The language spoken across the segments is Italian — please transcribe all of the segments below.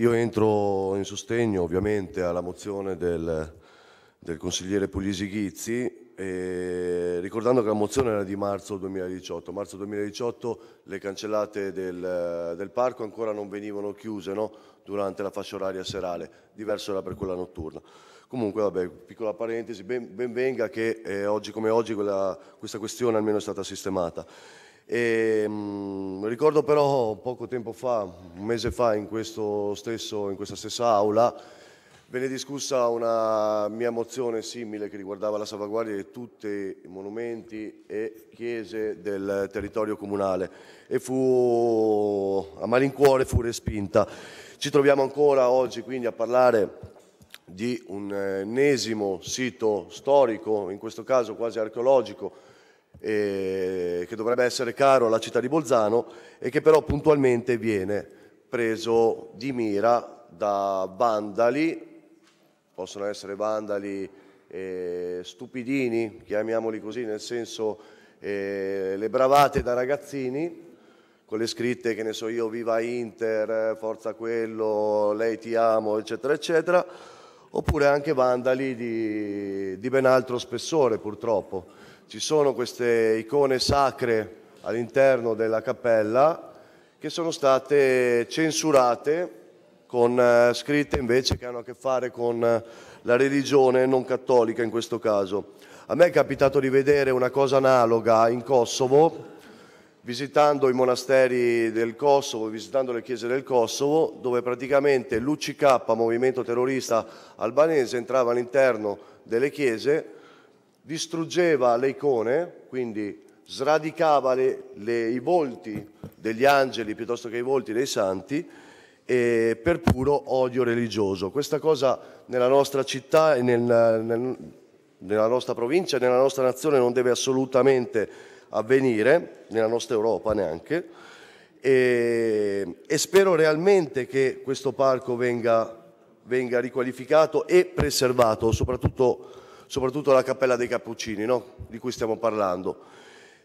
Io entro in sostegno ovviamente alla mozione del, del consigliere Puglisi Ghizzi, eh, ricordando che la mozione era di marzo 2018. Marzo 2018 le cancellate del, del parco ancora non venivano chiuse no? durante la fascia oraria serale, diverso era per quella notturna. Comunque, vabbè, piccola parentesi, ben, ben venga che eh, oggi come oggi quella, questa questione almeno è stata sistemata. E, ehm, mh, ricordo però poco tempo fa, un mese fa, in, stesso, in questa stessa aula, venne discussa una mia mozione simile che riguardava la salvaguardia di tutti i monumenti e chiese del territorio comunale e fu a malincuore fu respinta. Ci troviamo ancora oggi quindi a parlare di un ennesimo sito storico, in questo caso quasi archeologico, che dovrebbe essere caro alla città di Bolzano e che però puntualmente viene preso di mira da vandali, possono essere vandali eh, stupidini, chiamiamoli così, nel senso eh, le bravate da ragazzini, con le scritte che ne so io, viva Inter, forza quello, lei ti amo, eccetera, eccetera oppure anche vandali di, di ben altro spessore purtroppo. Ci sono queste icone sacre all'interno della cappella che sono state censurate con eh, scritte invece che hanno a che fare con eh, la religione non cattolica in questo caso. A me è capitato di vedere una cosa analoga in Kosovo visitando i monasteri del Kosovo, visitando le chiese del Kosovo, dove praticamente l'UCK, movimento terrorista albanese, entrava all'interno delle chiese, distruggeva le icone, quindi sradicava le, le, i volti degli angeli piuttosto che i volti dei santi eh, per puro odio religioso. Questa cosa nella nostra città, nel, nel, nella nostra provincia, nella nostra nazione non deve assolutamente avvenire, nella nostra Europa neanche, e, e spero realmente che questo parco venga, venga riqualificato e preservato, soprattutto, soprattutto, la Cappella dei Cappuccini no? di cui stiamo parlando.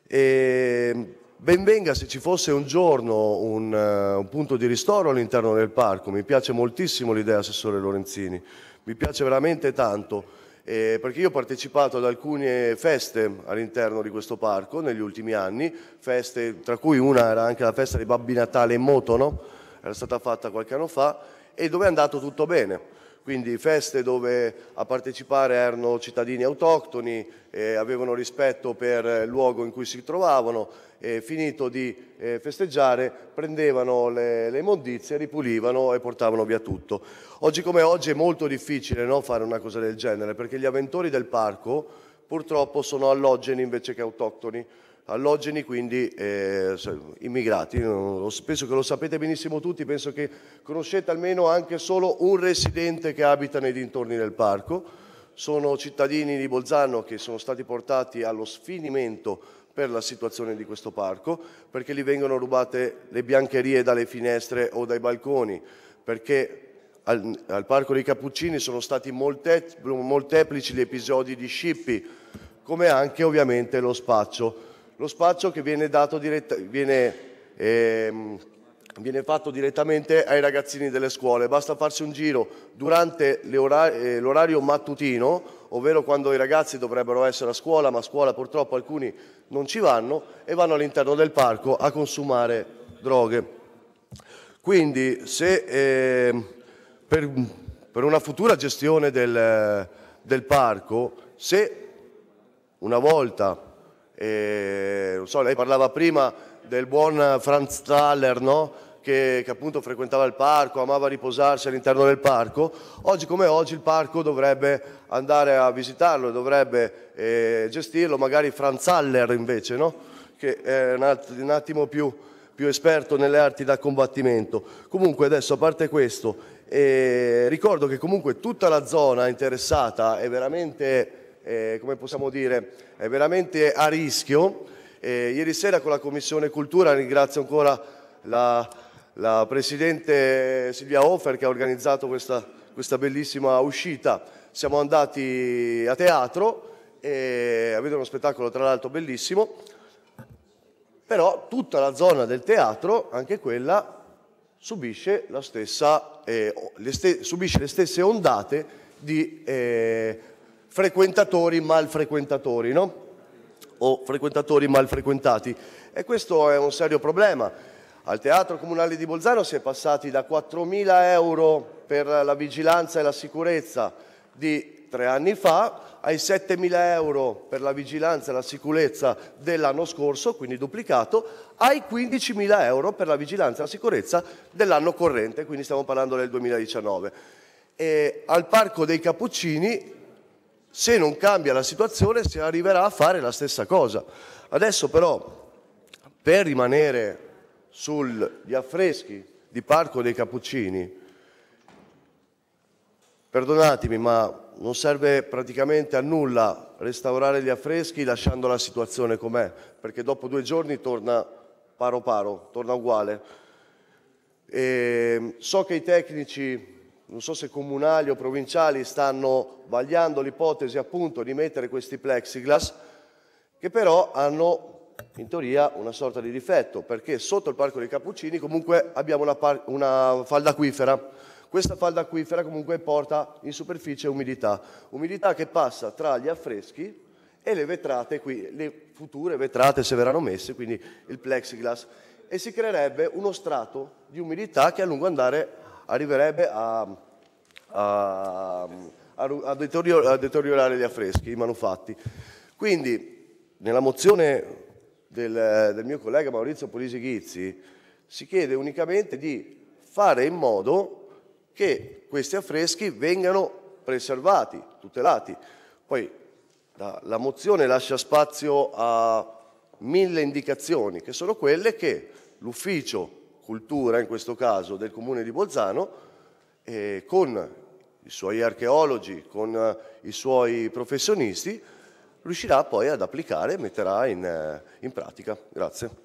E, Ben venga se ci fosse un giorno un, uh, un punto di ristoro all'interno del parco, mi piace moltissimo l'idea, Assessore Lorenzini, mi piace veramente tanto eh, perché io ho partecipato ad alcune feste all'interno di questo parco negli ultimi anni, feste, tra cui una era anche la festa di Babbi Natale in moto, no? era stata fatta qualche anno fa e dove è andato tutto bene quindi feste dove a partecipare erano cittadini autoctoni, eh, avevano rispetto per il luogo in cui si trovavano e finito di eh, festeggiare prendevano le, le, immondizie, ripulivano e portavano via tutto. Oggi come oggi è molto difficile no, fare una cosa del genere perché gli avventori del parco purtroppo sono allogeni invece che autoctoni allogeni quindi eh, immigrati. Penso che lo sapete benissimo tutti, penso che conoscete almeno anche solo un residente che abita nei dintorni del parco. Sono cittadini di Bolzano che sono stati portati allo sfinimento per la situazione di questo parco, perché gli vengono rubate le biancherie dalle finestre o dai balconi, perché al, al parco dei Cappuccini sono stati molte, molteplici gli episodi di scippi, come anche ovviamente lo spaccio. Lo spaccio che viene, diretta, viene, eh, viene, fatto direttamente ai ragazzini delle scuole, basta farsi un giro durante eh, l'orario mattutino, ovvero quando i ragazzi dovrebbero essere a scuola, ma a scuola purtroppo alcuni non ci vanno e vanno all'interno del parco a consumare droghe. Quindi se eh, per, per, una futura gestione del, del parco, se una volta e, non so, lei parlava prima del buon Franz Thaler, no? che, che, appunto frequentava il parco, amava riposarsi all'interno del parco. Oggi come oggi il parco dovrebbe andare a visitarlo, dovrebbe eh, gestirlo, magari Franz Haller invece, no? che è un, att un attimo più, più, esperto nelle arti da combattimento. Comunque adesso, a parte questo, eh, ricordo che comunque tutta la zona interessata è veramente eh, come possiamo dire, è veramente a rischio. Eh, ieri sera con la Commissione Cultura ringrazio ancora la, la Presidente Silvia Offer che ha organizzato questa, questa bellissima uscita. Siamo andati a teatro e avete uno spettacolo tra l'altro bellissimo, però tutta la zona del teatro, anche quella, subisce, stessa, eh, le, ste subisce le stesse ondate di eh, frequentatori mal frequentatori, no? O frequentatori mal frequentati. E questo è un serio problema. Al Teatro Comunale di Bolzano si è passati da 4.000 euro per la vigilanza e la sicurezza di tre anni fa ai 7.000 euro per la vigilanza e la sicurezza dell'anno scorso, quindi duplicato, ai 15.000 euro per la vigilanza e la sicurezza dell'anno corrente, quindi stiamo parlando del 2019. E al Parco dei Cappuccini se non cambia la situazione si arriverà a fare la stessa cosa. Adesso però, per rimanere sugli affreschi di Parco dei Cappuccini, perdonatemi ma non serve praticamente a nulla restaurare gli affreschi lasciando la situazione com'è, perché dopo due giorni torna paro paro, torna uguale. E ehm, so che i tecnici non so se comunali o provinciali stanno vagliando l'ipotesi appunto di mettere questi plexiglass che però hanno in teoria una sorta di difetto perché sotto il parco dei Cappuccini comunque abbiamo una, una falda acquifera questa falda acquifera comunque porta in superficie umidità umidità che passa tra gli affreschi e le vetrate qui le future vetrate se verranno messe quindi il plexiglass e si creerebbe uno strato di umidità che a lungo andare arriverebbe a, a, a, deterior, a deteriorare gli affreschi, i manufatti. Quindi nella mozione del, del mio collega Maurizio Polisi Ghizzi si chiede unicamente di fare in modo che questi affreschi vengano preservati, tutelati. Poi la, la, mozione lascia spazio a mille indicazioni, che sono quelle che l'ufficio cultura, in questo caso del comune di Bolzano, eh, con i suoi archeologi, con eh, i suoi professionisti, riuscirà poi ad applicare e metterà in, eh, in pratica. Grazie.